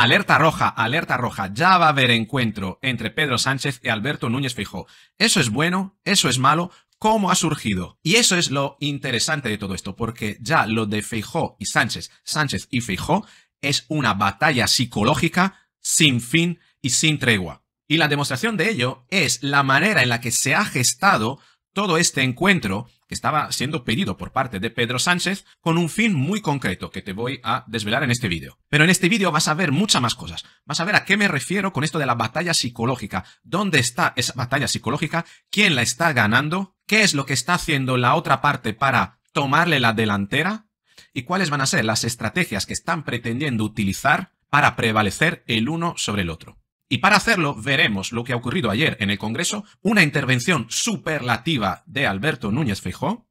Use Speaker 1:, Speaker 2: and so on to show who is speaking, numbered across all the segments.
Speaker 1: Alerta roja, alerta roja, ya va a haber encuentro entre Pedro Sánchez y Alberto Núñez Fijó. ¿Eso es bueno? ¿Eso es malo? ¿Cómo ha surgido? Y eso es lo interesante de todo esto, porque ya lo de Feijó y Sánchez, Sánchez y Feijó, es una batalla psicológica sin fin y sin tregua. Y la demostración de ello es la manera en la que se ha gestado todo este encuentro que estaba siendo pedido por parte de Pedro Sánchez con un fin muy concreto que te voy a desvelar en este vídeo. Pero en este vídeo vas a ver muchas más cosas. Vas a ver a qué me refiero con esto de la batalla psicológica. ¿Dónde está esa batalla psicológica? ¿Quién la está ganando? ¿Qué es lo que está haciendo la otra parte para tomarle la delantera? ¿Y cuáles van a ser las estrategias que están pretendiendo utilizar para prevalecer el uno sobre el otro? Y para hacerlo, veremos lo que ha ocurrido ayer en el Congreso, una intervención superlativa de Alberto Núñez Feijóo,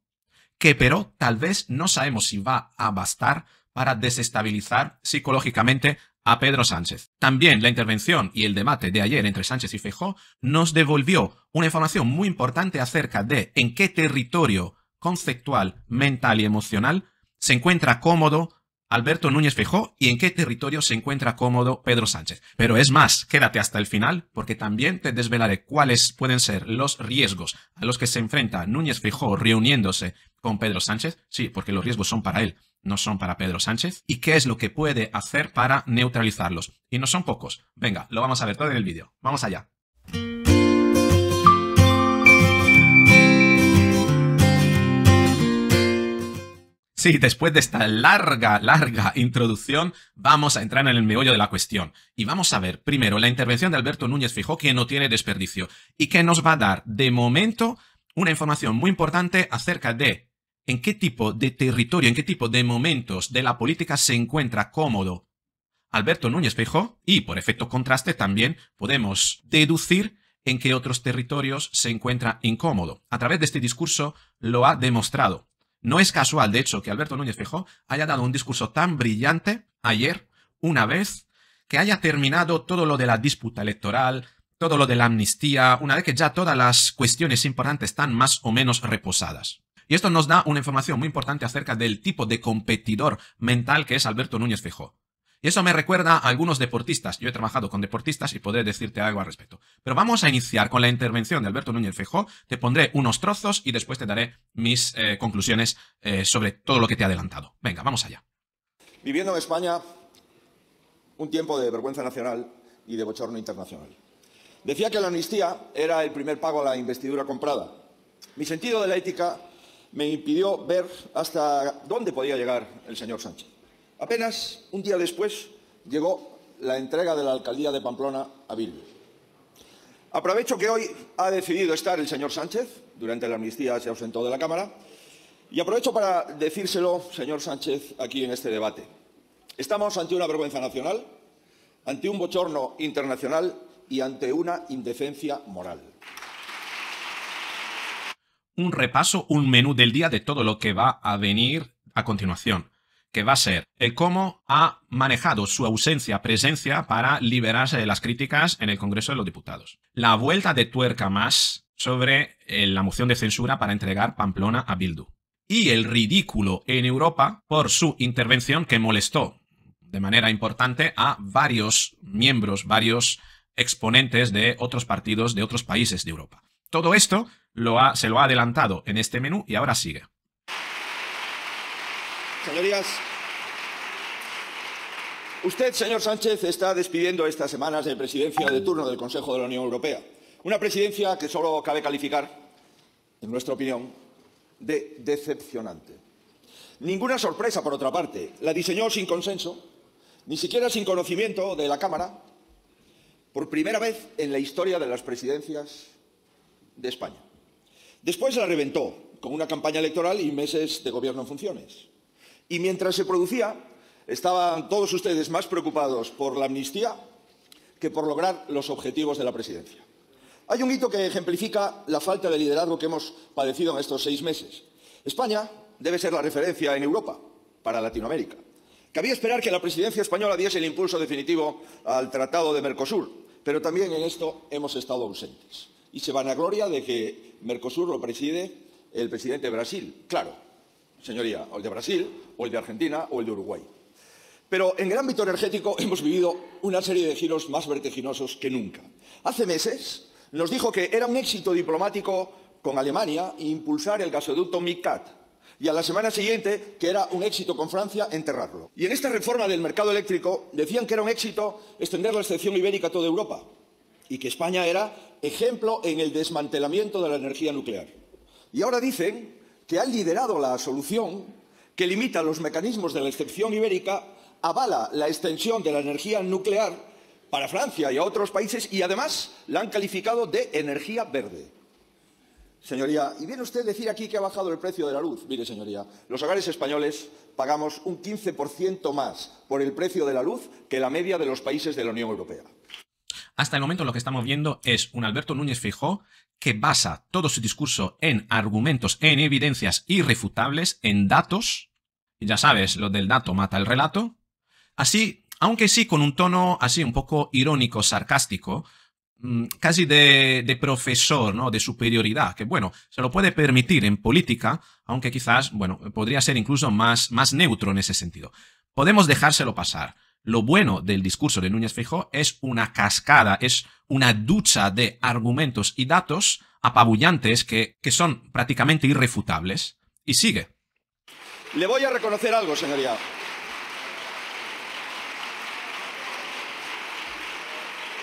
Speaker 1: que pero tal vez no sabemos si va a bastar para desestabilizar psicológicamente a Pedro Sánchez. También la intervención y el debate de ayer entre Sánchez y Feijóo nos devolvió una información muy importante acerca de en qué territorio conceptual, mental y emocional se encuentra cómodo Alberto Núñez Fijó y en qué territorio se encuentra cómodo Pedro Sánchez. Pero es más, quédate hasta el final porque también te desvelaré cuáles pueden ser los riesgos a los que se enfrenta Núñez Fijó reuniéndose con Pedro Sánchez. Sí, porque los riesgos son para él, no son para Pedro Sánchez. Y qué es lo que puede hacer para neutralizarlos. Y no son pocos. Venga, lo vamos a ver todo en el vídeo. Vamos allá. Sí, después de esta larga, larga introducción, vamos a entrar en el meollo de la cuestión. Y vamos a ver, primero, la intervención de Alberto Núñez Fijó, que no tiene desperdicio, y que nos va a dar, de momento, una información muy importante acerca de en qué tipo de territorio, en qué tipo de momentos de la política se encuentra cómodo Alberto Núñez Fijó, y por efecto contraste también podemos deducir en qué otros territorios se encuentra incómodo. A través de este discurso lo ha demostrado. No es casual, de hecho, que Alberto Núñez Fijó haya dado un discurso tan brillante ayer, una vez, que haya terminado todo lo de la disputa electoral, todo lo de la amnistía, una vez que ya todas las cuestiones importantes están más o menos reposadas. Y esto nos da una información muy importante acerca del tipo de competidor mental que es Alberto Núñez Fijó. Y eso me recuerda a algunos deportistas. Yo he trabajado con deportistas y podré decirte algo al respecto. Pero vamos a iniciar con la intervención de Alberto Núñez Fejó. Te pondré unos trozos y después te daré mis eh, conclusiones eh, sobre todo lo que te he adelantado. Venga, vamos allá.
Speaker 2: Viviendo en España un tiempo de vergüenza nacional y de bochorno internacional. Decía que la amnistía era el primer pago a la investidura comprada. Mi sentido de la ética me impidió ver hasta dónde podía llegar el señor Sánchez. Apenas un día después llegó la entrega de la alcaldía de Pamplona a Bill. Aprovecho que hoy ha decidido estar el señor Sánchez, durante la amnistía se ausentó de la Cámara, y aprovecho para decírselo, señor Sánchez, aquí en este debate. Estamos ante una vergüenza nacional, ante un bochorno internacional y ante una indecencia moral.
Speaker 1: Un repaso, un menú del día de todo lo que va a venir a continuación que va a ser el eh, cómo ha manejado su ausencia, presencia para liberarse de las críticas en el Congreso de los Diputados. La vuelta de tuerca más sobre eh, la moción de censura para entregar Pamplona a Bildu. Y el ridículo en Europa por su intervención que molestó de manera importante a varios miembros, varios exponentes de otros partidos de otros países de Europa. Todo esto lo ha, se lo ha adelantado en este menú y ahora sigue.
Speaker 2: Señorías, usted, señor Sánchez, está despidiendo estas semanas de presidencia de turno del Consejo de la Unión Europea. Una presidencia que solo cabe calificar, en nuestra opinión, de decepcionante. Ninguna sorpresa, por otra parte. La diseñó sin consenso, ni siquiera sin conocimiento de la Cámara, por primera vez en la historia de las presidencias de España. Después la reventó con una campaña electoral y meses de gobierno en funciones. Y mientras se producía, estaban todos ustedes más preocupados por la amnistía que por lograr los objetivos de la presidencia. Hay un hito que ejemplifica la falta de liderazgo que hemos padecido en estos seis meses. España debe ser la referencia en Europa para Latinoamérica. Cabía esperar que la presidencia española diese el impulso definitivo al Tratado de Mercosur, pero también en esto hemos estado ausentes. Y se van a gloria de que Mercosur lo preside el presidente de Brasil. Claro, señoría, o el de Brasil, o el de Argentina, o el de Uruguay. Pero en el ámbito energético hemos vivido una serie de giros más vertiginosos que nunca. Hace meses nos dijo que era un éxito diplomático con Alemania e impulsar el gasoducto MICAT y a la semana siguiente que era un éxito con Francia enterrarlo. Y en esta reforma del mercado eléctrico decían que era un éxito extender la excepción ibérica a toda Europa y que España era ejemplo en el desmantelamiento de la energía nuclear. Y ahora dicen que ha liderado la solución, que limita los mecanismos de la excepción ibérica, avala la extensión de la energía nuclear para Francia y a otros países y además la han calificado de energía verde. Señoría, y viene usted a decir aquí que ha bajado el precio de la luz. Mire, señoría, los hogares españoles pagamos un 15% más por el precio de la luz que la media de los países de la Unión Europea.
Speaker 1: Hasta el momento lo que estamos viendo es un Alberto Núñez Fijó que basa todo su discurso en argumentos, en evidencias irrefutables, en datos. Y ya sabes, lo del dato mata el relato. Así, aunque sí con un tono así un poco irónico, sarcástico, mm, casi de, profesor, ¿no? De superioridad, que bueno, se lo puede permitir en política, aunque quizás, bueno, podría ser incluso más, más neutro en ese sentido. Podemos dejárselo pasar. Lo bueno del discurso de Núñez fijo es una cascada, es una ducha de argumentos y datos apabullantes que, que son prácticamente irrefutables. Y sigue.
Speaker 2: Le voy a reconocer algo, señoría.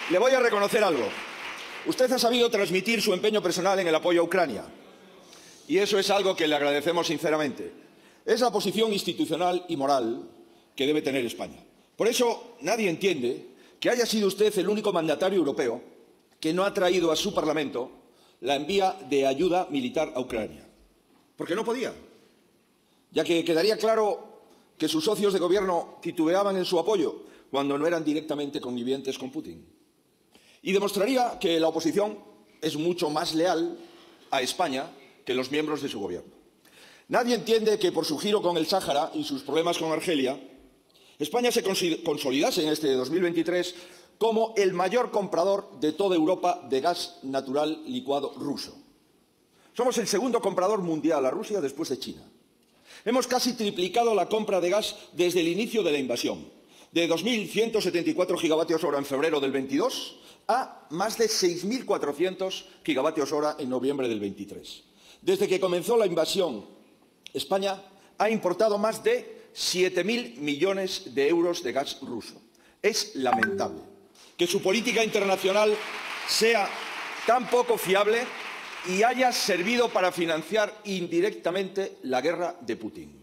Speaker 2: Le voy a reconocer algo. Usted ha sabido transmitir su empeño personal en el apoyo a Ucrania. Y eso es algo que le agradecemos sinceramente. Es la posición institucional y moral que debe tener España. Por eso nadie entiende que haya sido usted el único mandatario europeo que no ha traído a su Parlamento la envía de ayuda militar a Ucrania. Porque no podía, ya que quedaría claro que sus socios de gobierno titubeaban en su apoyo cuando no eran directamente convivientes con Putin. Y demostraría que la oposición es mucho más leal a España que los miembros de su gobierno. Nadie entiende que por su giro con el Sáhara y sus problemas con Argelia, España se consolidase en este 2023 como el mayor comprador de toda Europa de gas natural licuado ruso. Somos el segundo comprador mundial a Rusia después de China. Hemos casi triplicado la compra de gas desde el inicio de la invasión, de 2.174 gigavatios hora en febrero del 22 a más de 6.400 gigavatios hora en noviembre del 23. Desde que comenzó la invasión, España ha importado más de 7.000 millones de euros de gas ruso. Es lamentable que su política internacional sea tan poco fiable y haya servido para financiar indirectamente la guerra de Putin.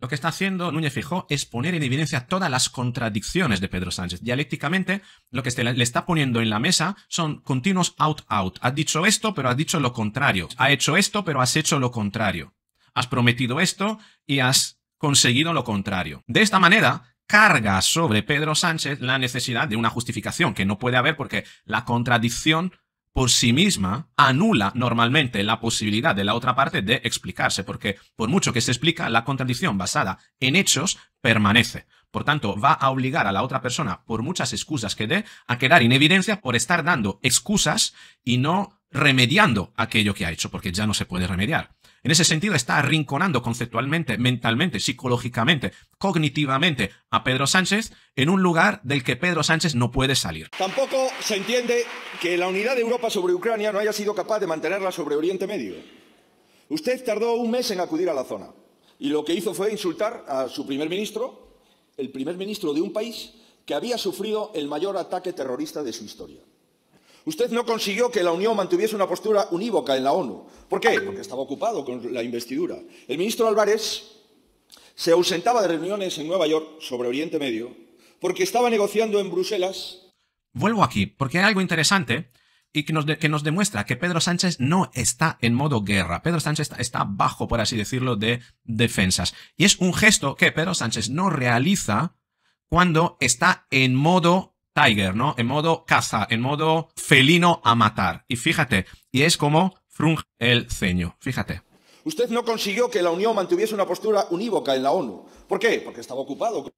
Speaker 1: Lo que está haciendo Núñez Fijó es poner en evidencia todas las contradicciones de Pedro Sánchez. Dialécticamente, lo que le está poniendo en la mesa son continuos out-out. Has dicho esto, pero ha dicho lo contrario. Ha hecho esto, pero has hecho lo contrario has prometido esto y has conseguido lo contrario. De esta manera, carga sobre Pedro Sánchez la necesidad de una justificación, que no puede haber porque la contradicción por sí misma anula normalmente la posibilidad de la otra parte de explicarse, porque por mucho que se explica, la contradicción basada en hechos permanece. Por tanto, va a obligar a la otra persona, por muchas excusas que dé, a quedar en evidencia por estar dando excusas y no remediando aquello que ha hecho, porque ya no se puede remediar. En ese sentido, está arrinconando conceptualmente, mentalmente, psicológicamente, cognitivamente a Pedro Sánchez en un lugar del que Pedro Sánchez no puede salir.
Speaker 2: Tampoco se entiende que la unidad de Europa sobre Ucrania no haya sido capaz de mantenerla sobre Oriente Medio. Usted tardó un mes en acudir a la zona y lo que hizo fue insultar a su primer ministro, el primer ministro de un país que había sufrido el mayor ataque terrorista de su historia. Usted no consiguió que la Unión mantuviese una postura unívoca en la ONU. ¿Por qué? Porque estaba ocupado con la investidura. El ministro Álvarez se ausentaba de reuniones en Nueva York sobre Oriente Medio porque estaba negociando en Bruselas.
Speaker 1: Vuelvo aquí, porque hay algo interesante y que nos, demuestra que Pedro Sánchez no está en modo guerra. Pedro Sánchez está, está, bajo, por así decirlo, de defensas. Y es un gesto que Pedro Sánchez no realiza cuando está en modo Tiger, ¿no? En modo caza, en modo felino a matar. Y fíjate, y es como frunge el ceño, fíjate.
Speaker 2: Usted no consiguió que la Unión mantuviese una postura unívoca en la ONU. ¿Por qué? Porque estaba ocupado.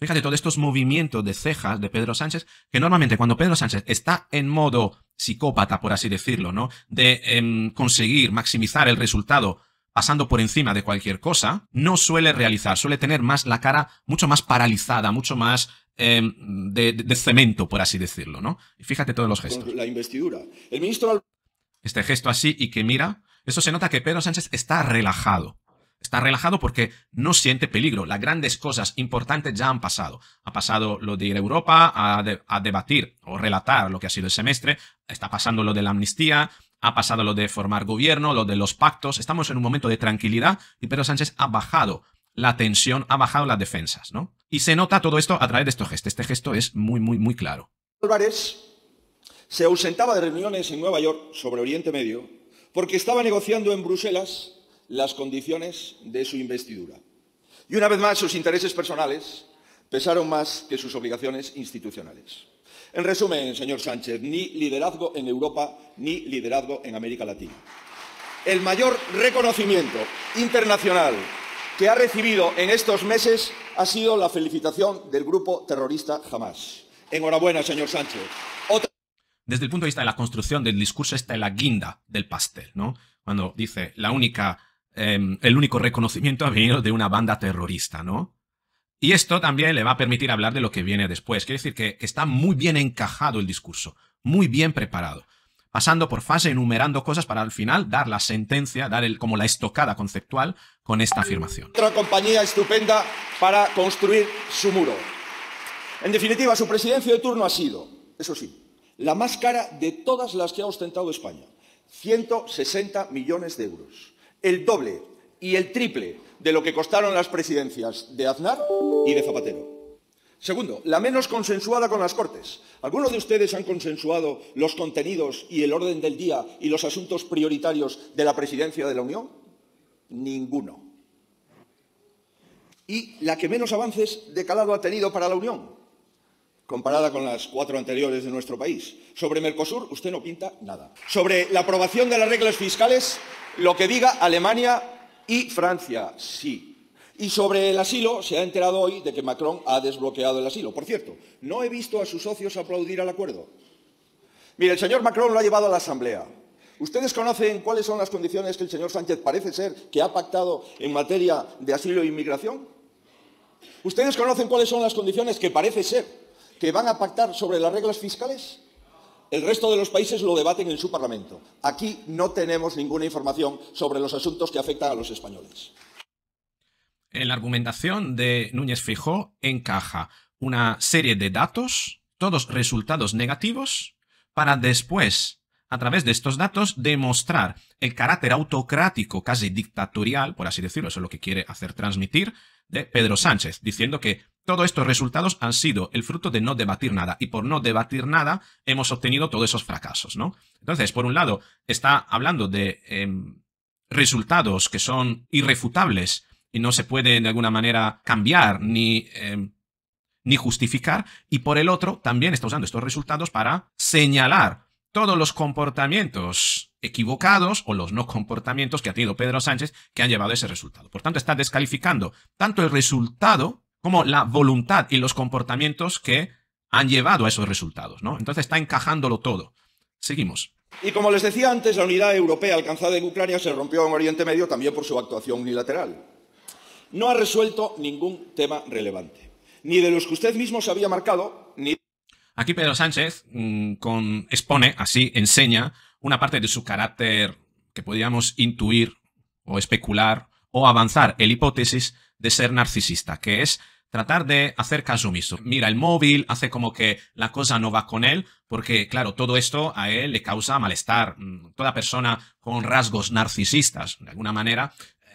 Speaker 1: Fíjate todos estos movimientos de cejas de Pedro Sánchez, que normalmente cuando Pedro Sánchez está en modo psicópata, por así decirlo, ¿no? De em, conseguir maximizar el resultado pasando por encima de cualquier cosa, no suele realizar, suele tener más la cara mucho más paralizada, mucho más Em, de, cemento, por así decirlo, ¿no? Y fíjate todos los gestos.
Speaker 2: La investidura.
Speaker 1: El ministro... Este gesto así y que mira, eso se nota que Pedro Sánchez está relajado. Está relajado porque no siente peligro. Las grandes cosas importantes ya han pasado. Ha pasado lo de ir a Europa a, a debatir o relatar lo que ha sido el semestre. Está pasando lo de la amnistía. Ha pasado lo de formar gobierno, lo de los pactos. Estamos en un momento de tranquilidad y Pedro Sánchez ha bajado la tensión ha bajado las defensas, ¿no? Y se nota todo esto a través de estos gestos. Este gesto es muy, muy, muy claro.
Speaker 2: Álvarez se ausentaba de reuniones en Nueva York sobre Oriente Medio porque estaba negociando en Bruselas las condiciones de su investidura. Y una vez más sus intereses personales pesaron más que sus obligaciones institucionales. En resumen, señor Sánchez, ni liderazgo en Europa ni liderazgo en América Latina. El mayor reconocimiento internacional que ha recibido en estos meses ha sido la felicitación del grupo terrorista Jamás. Enhorabuena, señor Sánchez. Otra...
Speaker 1: Desde el punto de vista de la construcción del discurso, está en la guinda del pastel, ¿no? Cuando dice, la única, em, el único reconocimiento ha venido de una banda terrorista, ¿no? Y esto también le va a permitir hablar de lo que viene después. Quiere decir que está muy bien encajado el discurso, muy bien preparado pasando por fase, enumerando cosas para al final dar la sentencia, dar como la estocada conceptual con esta afirmación.
Speaker 2: Otra compañía estupenda para construir su muro. En definitiva, su presidencia de turno ha sido, eso sí, la más cara de todas las que ha ostentado España. 160 millones de euros. El doble y el triple de lo que costaron las presidencias de Aznar y de Zapatero. Segundo, la menos consensuada con las Cortes. ¿Alguno de ustedes han consensuado los contenidos y el orden del día y los asuntos prioritarios de la Presidencia de la Unión? Ninguno. Y la que menos avances de calado ha tenido para la Unión, comparada con las cuatro anteriores de nuestro país. Sobre Mercosur usted no pinta nada. Sobre la aprobación de las reglas fiscales, lo que diga Alemania y Francia, sí. Y sobre el asilo, se ha enterado hoy de que Macron ha desbloqueado el asilo. Por cierto, no he visto a sus socios aplaudir al acuerdo. Mire, el señor Macron lo ha llevado a la Asamblea. ¿Ustedes conocen cuáles son las condiciones que el señor Sánchez parece ser que ha pactado en materia de asilo e inmigración? ¿Ustedes conocen cuáles son las condiciones que parece ser que van a pactar sobre las reglas fiscales? El resto de los países lo debaten en su Parlamento. Aquí no tenemos ninguna información sobre los asuntos que afectan a los españoles
Speaker 1: en la argumentación de Núñez Fijó encaja una serie de datos, todos resultados negativos, para después, a través de estos datos, demostrar el carácter autocrático, casi dictatorial, por así decirlo, eso es lo que quiere hacer transmitir, de Pedro Sánchez, diciendo que todos estos resultados han sido el fruto de no debatir nada, y por no debatir nada hemos obtenido todos esos fracasos, ¿no? Entonces, por un lado, está hablando de em, resultados que son irrefutables y no se puede de alguna manera cambiar ni, eh, ni justificar. Y por el otro, también está usando estos resultados para señalar todos los comportamientos equivocados o los no comportamientos que ha tenido Pedro Sánchez que han llevado a ese resultado. Por tanto, está descalificando tanto el resultado como la voluntad y los comportamientos que han llevado a esos resultados, ¿no? Entonces está encajándolo todo. Seguimos.
Speaker 2: Y como les decía antes, la unidad europea alcanzada en Ucrania se rompió en Oriente Medio también por su actuación unilateral no ha resuelto ningún tema relevante, ni de los que usted mismo se había marcado, ni...
Speaker 1: Aquí Pedro Sánchez mm, con, expone, así enseña, una parte de su carácter que podríamos intuir o especular o avanzar el hipótesis de ser narcisista, que es tratar de hacer caso omiso. Mira el móvil, hace como que la cosa no va con él, porque claro, todo esto a él le causa malestar. Mm, toda persona con rasgos narcisistas, de alguna manera,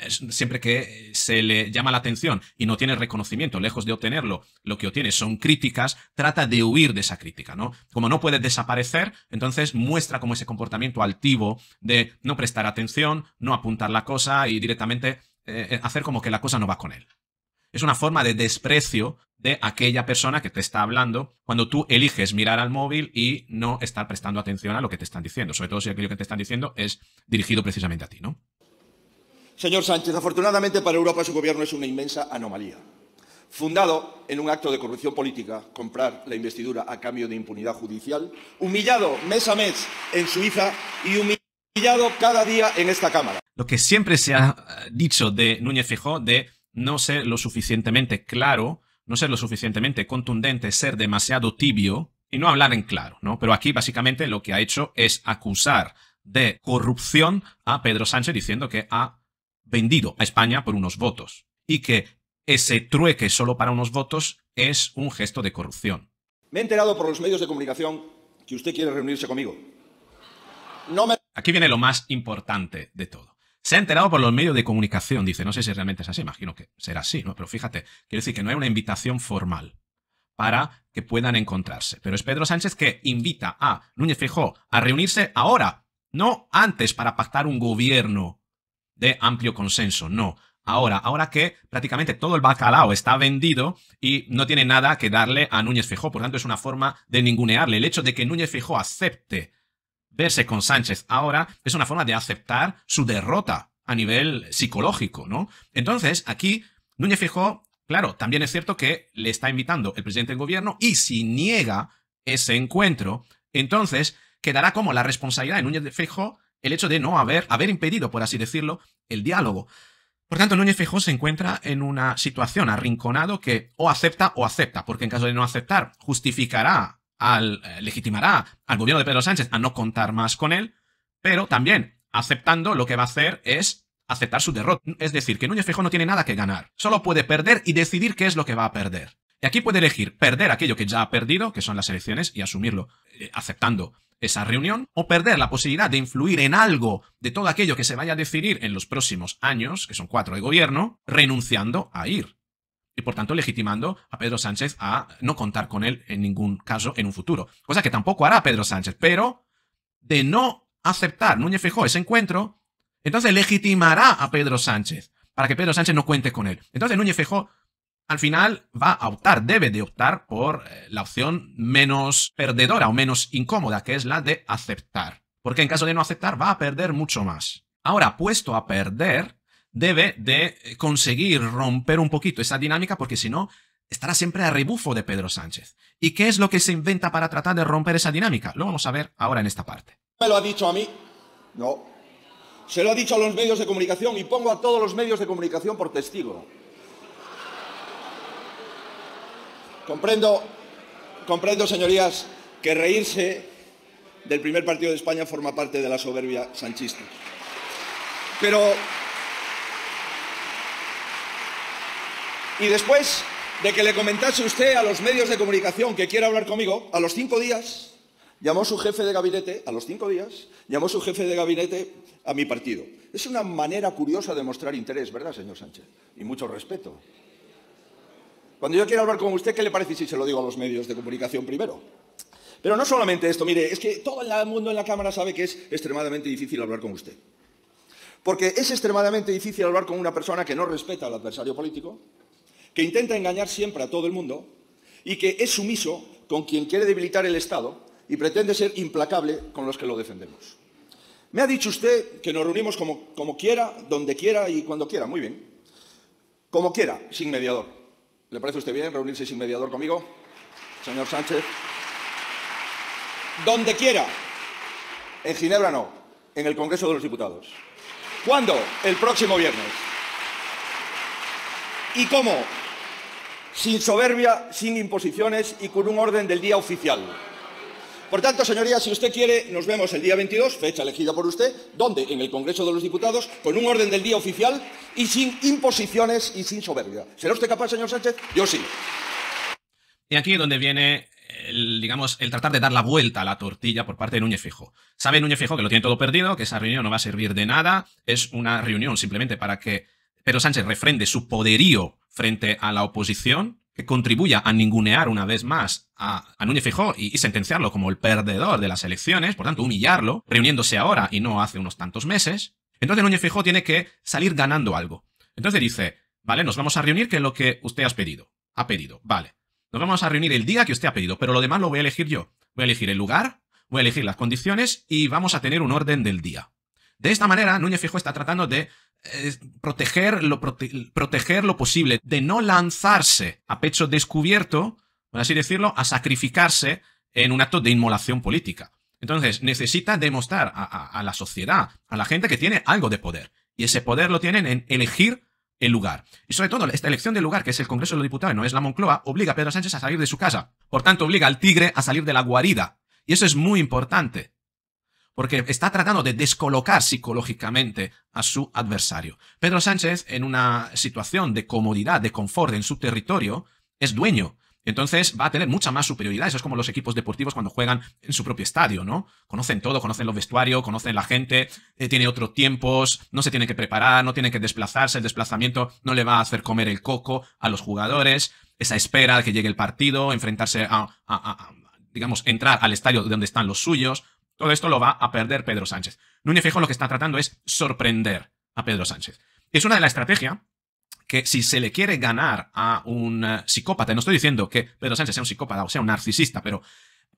Speaker 1: siempre que se le llama la atención y no tiene reconocimiento, lejos de obtenerlo, lo que obtiene son críticas, trata de huir de esa crítica, ¿no? Como no puede desaparecer, entonces muestra como ese comportamiento altivo de no prestar atención, no apuntar la cosa y directamente eh, eh, hacer como que la cosa no va con él. Es una forma de desprecio de aquella persona que te está hablando cuando tú eliges mirar al móvil y no estar prestando atención a lo que te están diciendo, sobre todo si aquello que te están diciendo es dirigido precisamente a ti, ¿no?
Speaker 2: Señor Sánchez, afortunadamente para Europa su gobierno es una inmensa anomalía. Fundado en un acto de corrupción política, comprar la investidura a cambio de impunidad judicial, humillado mes a mes en Suiza y humillado cada día en esta Cámara.
Speaker 1: Lo que siempre se ha dicho de Núñez Fijó de no ser lo suficientemente claro, no ser lo suficientemente contundente, ser demasiado tibio y no hablar en claro, ¿no? Pero aquí básicamente lo que ha hecho es acusar de corrupción a Pedro Sánchez diciendo que ha vendido a España por unos votos y que ese trueque solo para unos votos es un gesto de corrupción.
Speaker 2: Me he enterado por los medios de comunicación que usted quiere reunirse conmigo.
Speaker 1: Aquí viene lo más importante de todo. Se ha enterado por los medios de comunicación, dice. No sé si realmente es así, imagino que será así, ¿no? Pero fíjate, quiero decir que no hay una invitación formal para que puedan encontrarse. Pero es Pedro Sánchez que invita a Núñez Fijó a reunirse ahora, no antes para pactar un gobierno de amplio consenso, no. Ahora, ahora que prácticamente todo el bacalao está vendido y no tiene nada que darle a Núñez Feijó, por tanto es una forma de ningunearle. El hecho de que Núñez Fijó acepte verse con Sánchez ahora es una forma de aceptar su derrota a nivel psicológico, ¿no? Entonces, aquí Núñez Fijó, claro, también es cierto que le está invitando el presidente del gobierno y si niega ese encuentro, entonces quedará como la responsabilidad de Núñez Feijó el hecho de no haber, haber impedido, por así decirlo, el diálogo. Por tanto, Núñez Feijóo se encuentra en una situación arrinconado que o acepta o acepta, porque en caso de no aceptar, justificará, al, eh, legitimará al gobierno de Pedro Sánchez a no contar más con él, pero también aceptando lo que va a hacer es aceptar su derrota. Es decir, que Núñez Feijóo no tiene nada que ganar, solo puede perder y decidir qué es lo que va a perder. Y aquí puede elegir perder aquello que ya ha perdido, que son las elecciones, y asumirlo, eh, aceptando esa reunión, o perder la posibilidad de influir en algo de todo aquello que se vaya a decidir en los próximos años, que son cuatro de gobierno, renunciando a ir. Y por tanto, legitimando a Pedro Sánchez a no contar con él en ningún caso en un futuro. Cosa que tampoco hará Pedro Sánchez, pero de no aceptar Núñez Fijó ese encuentro, entonces legitimará a Pedro Sánchez para que Pedro Sánchez no cuente con él. Entonces Núñez Fijó al final va a optar, debe de optar por eh, la opción menos perdedora o menos incómoda, que es la de aceptar. Porque en caso de no aceptar va a perder mucho más. Ahora, puesto a perder, debe de eh, conseguir romper un poquito esa dinámica porque si no, estará siempre a rebufo de Pedro Sánchez. ¿Y qué es lo que se inventa para tratar de romper esa dinámica? Lo vamos a ver ahora en esta parte.
Speaker 2: ¿Me lo ha dicho a mí? No. Se lo ha dicho a los medios de comunicación y pongo a todos los medios de comunicación por testigo. Comprendo, comprendo, señorías, que reírse del primer partido de España forma parte de la soberbia sanchista. Pero... Y después de que le comentase usted a los medios de comunicación que quiere hablar conmigo, a los cinco días llamó su jefe de gabinete, a los cinco días, llamó su jefe de gabinete a mi partido. Es una manera curiosa de mostrar interés, ¿verdad, señor Sánchez? Y mucho respeto. Cuando yo quiero hablar con usted, ¿qué le parece si se lo digo a los medios de comunicación primero? Pero no solamente esto, mire, es que todo el mundo en la Cámara sabe que es extremadamente difícil hablar con usted. Porque es extremadamente difícil hablar con una persona que no respeta al adversario político, que intenta engañar siempre a todo el mundo y que es sumiso con quien quiere debilitar el Estado y pretende ser implacable con los que lo defendemos. Me ha dicho usted que nos reunimos como, como quiera, donde quiera y cuando quiera. Muy bien. Como quiera, sin mediador. ¿Le parece usted bien reunirse sin mediador conmigo, señor Sánchez? Donde quiera. En Ginebra no, en el Congreso de los Diputados. ¿Cuándo? El próximo viernes. ¿Y cómo? Sin soberbia, sin imposiciones y con un orden del día oficial. Por tanto, señorías, si usted quiere, nos vemos el día 22, fecha elegida por usted, donde en el Congreso de los Diputados, con un orden del día oficial y sin imposiciones y sin soberbia. ¿Será usted capaz, señor Sánchez? Yo sí.
Speaker 1: Y aquí es donde viene digamos, el tratar de dar la vuelta a la tortilla por parte de Núñez Fijo. Sabe Núñez Fijo que lo tiene todo perdido, que esa reunión no va a servir de nada, es una reunión simplemente para que Pedro Sánchez refrende su poderío frente a la oposición, que contribuya a ningunear una vez más a, Núñez Fijó y, y, sentenciarlo como el perdedor de las elecciones, por tanto, humillarlo, reuniéndose ahora y no hace unos tantos meses, entonces Núñez Fijó tiene que salir ganando algo. Entonces dice, vale, nos vamos a reunir que es lo que usted ha pedido. Ha pedido, vale. Nos vamos a reunir el día que usted ha pedido, pero lo demás lo voy a elegir yo. Voy a elegir el lugar, voy a elegir las condiciones y vamos a tener un orden del día. De esta manera, Núñez Fijo está tratando de eh, proteger, lo, posible, de no lanzarse a pecho descubierto, por así decirlo, a sacrificarse en un acto de inmolación política. Entonces, necesita demostrar a, a, la sociedad, a la gente que tiene algo de poder. Y ese poder lo tienen en elegir el lugar. Y sobre todo, esta elección del lugar, que es el Congreso de los Diputados y no es la Moncloa, obliga a Pedro Sánchez a salir de su casa. Por tanto, obliga al tigre a salir de la guarida. Y eso es muy importante porque está tratando de descolocar psicológicamente a su adversario. Pedro Sánchez, en una situación de comodidad, de confort en su territorio, es dueño. Entonces va a tener mucha más superioridad. Eso es como los equipos deportivos cuando juegan en su propio estadio, ¿no? Conocen todo, conocen los vestuarios, conocen la gente, eh, tiene otros tiempos, no se tiene que preparar, no tiene que desplazarse, el desplazamiento no le va a hacer comer el coco a los jugadores, esa espera de que llegue el partido, enfrentarse a digamos, entrar al estadio donde están los suyos, todo esto lo va a perder Pedro Sánchez. Núñez Fijo lo que está tratando es sorprender a Pedro Sánchez. Es una de las estrategias que si se le quiere ganar a un eh, psicópata, no estoy diciendo que Pedro Sánchez sea un psicópata o sea un narcisista, pero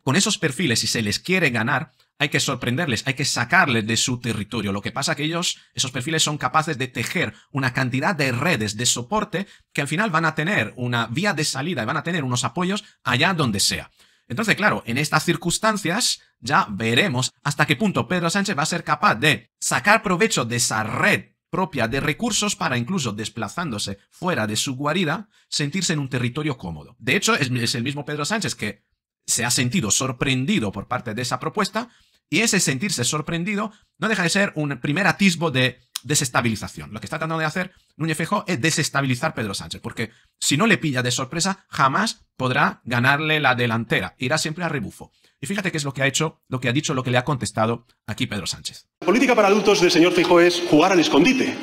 Speaker 1: con esos perfiles, si se les quiere ganar, hay que sorprenderles, hay que sacarles de su territorio. Lo que pasa es que ellos, esos perfiles son capaces de tejer una cantidad de redes de soporte que al final van a tener una vía de salida y van a tener unos apoyos allá donde sea. Entonces, claro, en estas circunstancias ya veremos hasta qué punto Pedro Sánchez va a ser capaz de sacar provecho de esa red propia de recursos para incluso desplazándose fuera de su guarida, sentirse en un territorio cómodo. De hecho, es, el mismo Pedro Sánchez que se ha sentido sorprendido por parte de esa propuesta y ese sentirse sorprendido no deja de ser un primer atisbo de desestabilización. Lo que está tratando de hacer Núñez Feijóo es desestabilizar Pedro Sánchez, porque si no le pilla de sorpresa, jamás podrá ganarle la delantera. Irá siempre a rebufo. Y fíjate qué es lo que ha hecho, lo que ha dicho, lo que le ha contestado aquí Pedro Sánchez.
Speaker 3: La política para adultos del señor Fijo es jugar al escondite.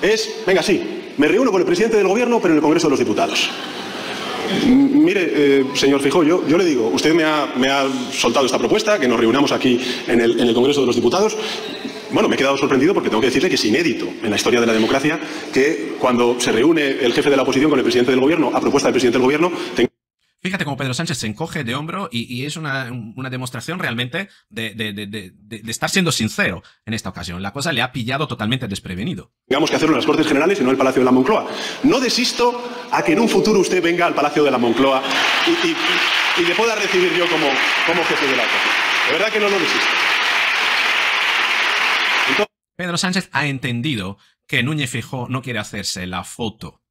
Speaker 3: Es, venga, sí, me reúno con el presidente del gobierno, pero en el Congreso de los Diputados. Mire, eh, señor Fijó, yo, yo, le digo, usted me ha, soltado esta propuesta, que nos reunamos aquí en el, en el Congreso de los Diputados. Bueno, me he quedado sorprendido porque tengo que decirle que es inédito en la historia de la democracia que cuando se reúne el jefe de la oposición con el presidente del gobierno, a propuesta del presidente del gobierno,
Speaker 1: Fíjate cómo Pedro Sánchez se encoge de hombro y, es una, una, demostración realmente de, de, de, de, estar siendo sincero en esta ocasión. La cosa le ha pillado totalmente desprevenido.
Speaker 3: Digamos que hacerlo en las Cortes Generales y no en el Palacio de la Moncloa. No desisto a que en un futuro usted venga al Palacio de la Moncloa y, le pueda recibir yo como, como jefe de la corte. De verdad que no lo no desisto.
Speaker 1: Pedro Sánchez ha entendido que Núñez Fijó no quiere hacerse la foto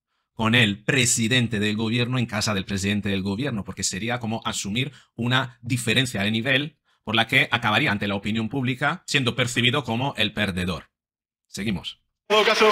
Speaker 1: con el presidente del gobierno en casa del presidente del gobierno, porque sería como asumir una diferencia de nivel por la que acabaría ante la opinión pública siendo percibido como el perdedor. Seguimos.
Speaker 3: En todo caso,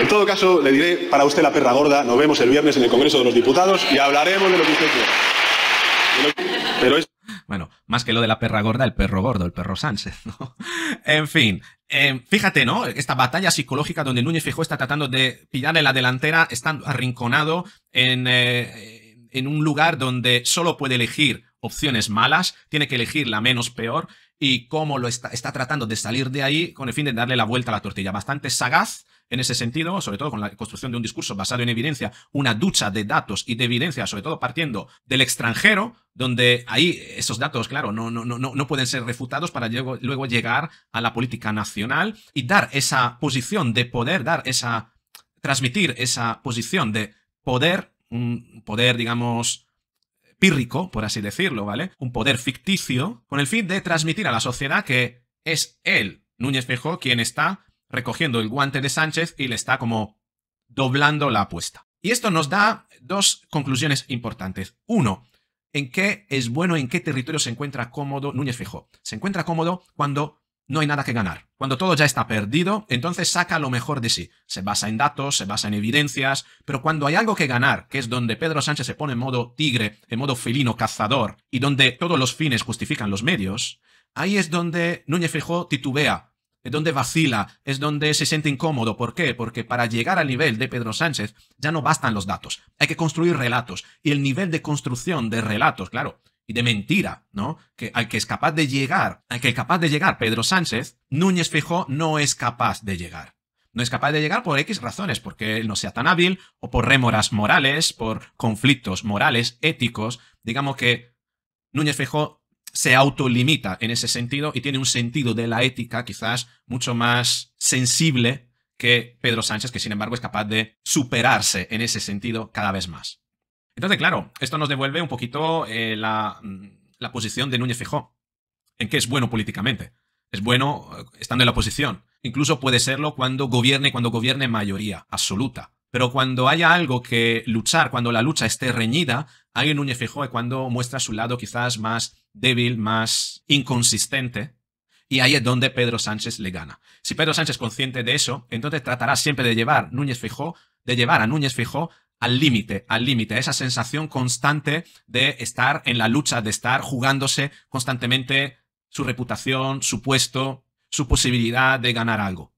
Speaker 3: en todo caso le diré para usted la perra gorda, nos vemos el viernes en el Congreso de los Diputados y hablaremos de lo que usted quiera. Pero es...
Speaker 1: Bueno, más que lo de la perra gorda, el perro gordo, el perro Sánchez, ¿no? En fin, eh, fíjate, ¿no? Esta batalla psicológica donde Núñez Fijó está tratando de pillarle la delantera, estando arrinconado en, eh, en un lugar donde solo puede elegir opciones malas, tiene que elegir la menos peor y cómo lo está, está tratando de salir de ahí con el fin de darle la vuelta a la tortilla. Bastante sagaz, en ese sentido, sobre todo con la construcción de un discurso basado en evidencia, una ducha de datos y de evidencia, sobre todo partiendo del extranjero, donde ahí esos datos, claro, no, no, no, no pueden ser refutados para luego, llegar a la política nacional y dar esa posición de poder, dar esa, transmitir esa posición de poder, un poder, digamos, pírrico, por así decirlo, ¿vale? Un poder ficticio, con el fin de transmitir a la sociedad que es él, Núñez Feijóo, quien está recogiendo el guante de Sánchez y le está como doblando la apuesta. Y esto nos da dos conclusiones importantes. Uno, en qué es bueno, en qué territorio se encuentra cómodo Núñez Fijó. Se encuentra cómodo cuando no hay nada que ganar. Cuando todo ya está perdido, entonces saca lo mejor de sí. Se basa en datos, se basa en evidencias, pero cuando hay algo que ganar, que es donde Pedro Sánchez se pone en modo tigre, en modo felino cazador, y donde todos los fines justifican los medios, ahí es donde Núñez Fijó titubea es donde vacila, es donde se siente incómodo. ¿Por qué? Porque para llegar al nivel de Pedro Sánchez ya no bastan los datos, hay que construir relatos. Y el nivel de construcción de relatos, claro, y de mentira, ¿no? Que al que es capaz de llegar, al que es capaz de llegar Pedro Sánchez, Núñez Fijó no es capaz de llegar. No es capaz de llegar por X razones, porque él no sea tan hábil, o por rémoras morales, por conflictos morales, éticos. Digamos que Núñez Fijó se autolimita en ese sentido y tiene un sentido de la ética quizás mucho más sensible que Pedro Sánchez, que sin embargo es capaz de superarse en ese sentido cada vez más. Entonces, claro, esto nos devuelve un poquito eh, mm, la, posición de Núñez Fijó, en que es bueno políticamente, es bueno eh, estando en la oposición, incluso puede serlo cuando gobierne, cuando gobierne mayoría absoluta. Pero cuando haya algo que luchar, cuando la lucha esté reñida, Ángel Núñez Fijó es cuando muestra su lado quizás más débil, más inconsistente, y ahí es donde Pedro Sánchez le gana. Si Pedro Sánchez es consciente de eso, entonces tratará siempre de llevar Núñez fijó de llevar a Núñez Fijó al límite, al límite, esa sensación constante de estar en la lucha, de estar jugándose constantemente su reputación, su puesto, su posibilidad de ganar algo.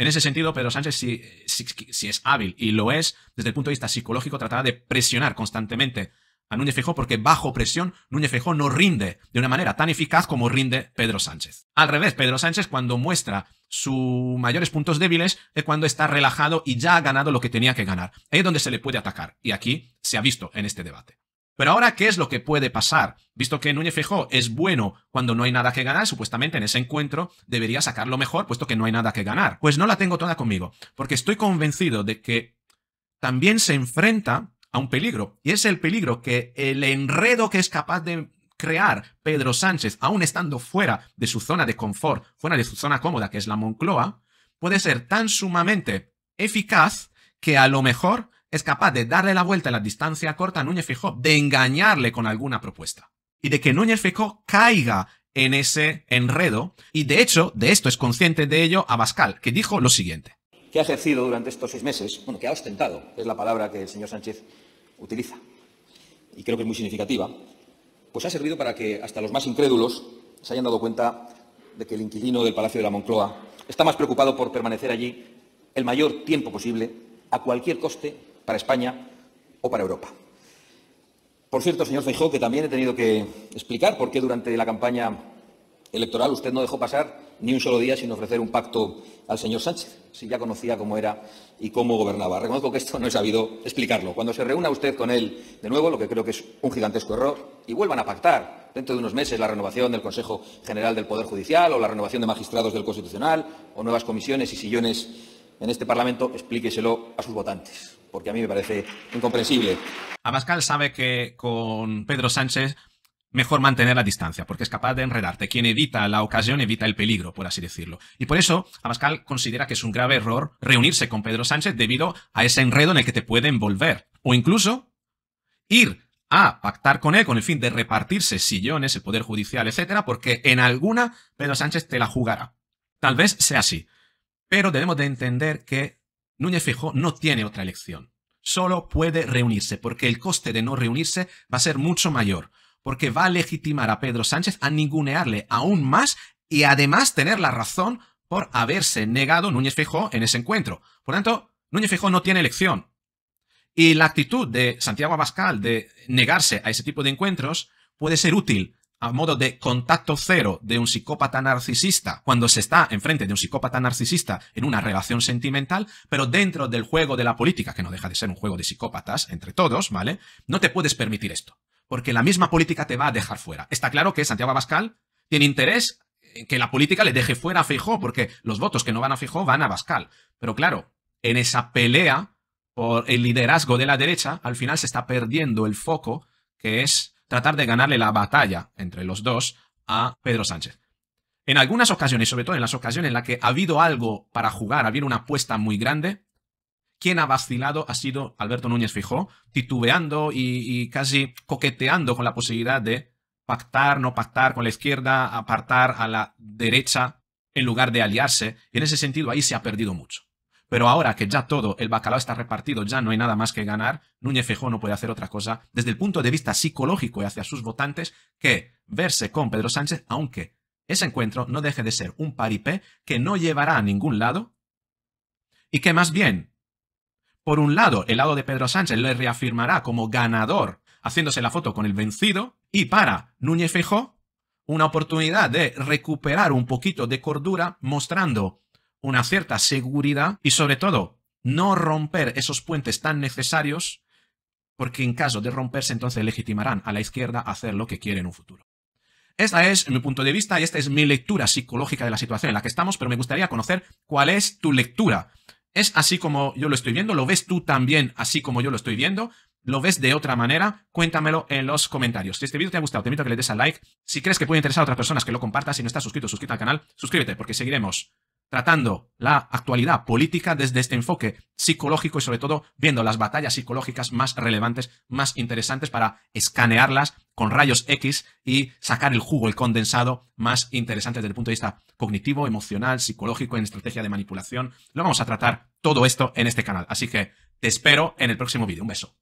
Speaker 1: En ese sentido, Pedro Sánchez, si, es hábil y lo es, desde el punto de vista psicológico, tratará de presionar constantemente a Núñez Feijóo porque bajo presión Núñez Feijóo no rinde de una manera tan eficaz como rinde Pedro Sánchez. Al revés, Pedro Sánchez cuando muestra sus mayores puntos débiles es cuando está relajado y ya ha ganado lo que tenía que ganar. Ahí es donde se le puede atacar y aquí se ha visto en este debate. Pero ahora, ¿qué es lo que puede pasar? Visto que Núñez Fijó es bueno cuando no hay nada que ganar, supuestamente en ese encuentro debería sacarlo mejor, puesto que no hay nada que ganar. Pues no la tengo toda conmigo, porque estoy convencido de que también se enfrenta a un peligro, y es el peligro que el enredo que es capaz de crear Pedro Sánchez, aún estando fuera de su zona de confort, fuera de su zona cómoda, que es la Moncloa, puede ser tan sumamente eficaz que a lo mejor es capaz de darle la vuelta a la distancia corta a Núñez Fijó, de engañarle con alguna propuesta y de que Núñez Fijó caiga en ese enredo. Y de hecho, de esto es consciente de ello Abascal, que dijo lo siguiente.
Speaker 2: Que ha ejercido durante estos seis meses, bueno, que ha ostentado, es la palabra que el señor Sánchez utiliza, y creo que es muy significativa, pues ha servido para que hasta los más incrédulos se hayan dado cuenta de que el inquilino del Palacio de la Moncloa está más preocupado por permanecer allí el mayor tiempo posible, a cualquier coste, para España o para Europa. Por cierto, señor Feijóo, que también he tenido que explicar por qué durante la campaña electoral usted no dejó pasar ni un solo día sin ofrecer un pacto al señor Sánchez, si ya conocía cómo era y cómo gobernaba. Reconozco que esto no he sabido explicarlo. Cuando se reúna usted con él de nuevo, lo que creo que es un gigantesco error, y vuelvan a pactar dentro de unos meses la renovación del Consejo General del Poder Judicial o la renovación de magistrados del Constitucional o nuevas comisiones y sillones en este Parlamento, explíqueselo a sus votantes porque a mí me parece incomprensible.
Speaker 1: Abascal sabe que con Pedro Sánchez mejor mantener la distancia, porque es capaz de enredarte. Quien evita la ocasión evita el peligro, por así decirlo. Y por eso, Abascal considera que es un grave error reunirse con Pedro Sánchez debido a ese enredo en el que te puede envolver. O incluso ir a pactar con él con el fin de repartirse sillones, el poder judicial, etcétera, porque en alguna Pedro Sánchez te la jugará. Tal vez sea así. Pero debemos de entender que Núñez Fijó no tiene otra elección. Solo puede reunirse, porque el coste de no reunirse va a ser mucho mayor, porque va a legitimar a Pedro Sánchez a ningunearle aún más y además tener la razón por haberse negado Núñez Fijó en ese encuentro. Por tanto, Núñez Fijó no tiene elección. Y la actitud de Santiago Abascal de negarse a ese tipo de encuentros puede ser útil a modo de contacto cero de un psicópata narcisista, cuando se está enfrente de un psicópata narcisista en una relación sentimental, pero dentro del juego de la política, que no deja de ser un juego de psicópatas entre todos, ¿vale? No te puedes permitir esto, porque la misma política te va a dejar fuera. Está claro que Santiago Abascal tiene interés en que la política le deje fuera a Fijó, porque los votos que no van a Fijó van a Abascal. Pero claro, en esa pelea por el liderazgo de la derecha, al final se está perdiendo el foco que es tratar de ganarle la batalla entre los dos a Pedro Sánchez. En algunas ocasiones, sobre todo en las ocasiones en las que ha habido algo para jugar, ha habido una apuesta muy grande, quien ha vacilado ha sido Alberto Núñez Fijó, titubeando y, casi coqueteando con la posibilidad de pactar, no pactar con la izquierda, apartar a la derecha en lugar de aliarse. Y en ese sentido ahí se ha perdido mucho. Pero ahora que ya todo el bacalao está repartido, ya no hay nada más que ganar, Núñez Fejó no puede hacer otra cosa desde el punto de vista psicológico y hacia sus votantes que verse con Pedro Sánchez, aunque ese encuentro no deje de ser un paripé que no llevará a ningún lado y que más bien, por un lado, el lado de Pedro Sánchez le reafirmará como ganador haciéndose la foto con el vencido y para Núñez Fejó, una oportunidad de recuperar un poquito de cordura mostrando una cierta seguridad y sobre todo no romper esos puentes tan necesarios porque en caso de romperse entonces legitimarán a la izquierda hacer lo que quiere en un futuro. Este es mi punto de vista y esta es mi lectura psicológica de la situación en la que estamos, pero me gustaría conocer cuál es tu lectura. ¿Es así como yo lo estoy viendo? ¿Lo ves tú también así como yo lo estoy viendo? ¿Lo ves de otra manera? Cuéntamelo en los comentarios. Si este vídeo te ha gustado, te invito a que le des a like. Si crees que puede interesar a otras personas, que lo compartas. Si no estás suscrito, suscríbete al canal. Suscríbete porque seguiremos tratando la actualidad política desde este enfoque psicológico y sobre todo viendo las batallas psicológicas más relevantes, más interesantes para escanearlas con rayos X y sacar el jugo, el condensado más interesante desde el punto de vista cognitivo, emocional, psicológico, en estrategia de manipulación. Lo vamos a tratar todo esto en este canal. Así que te espero en el próximo vídeo. Un beso.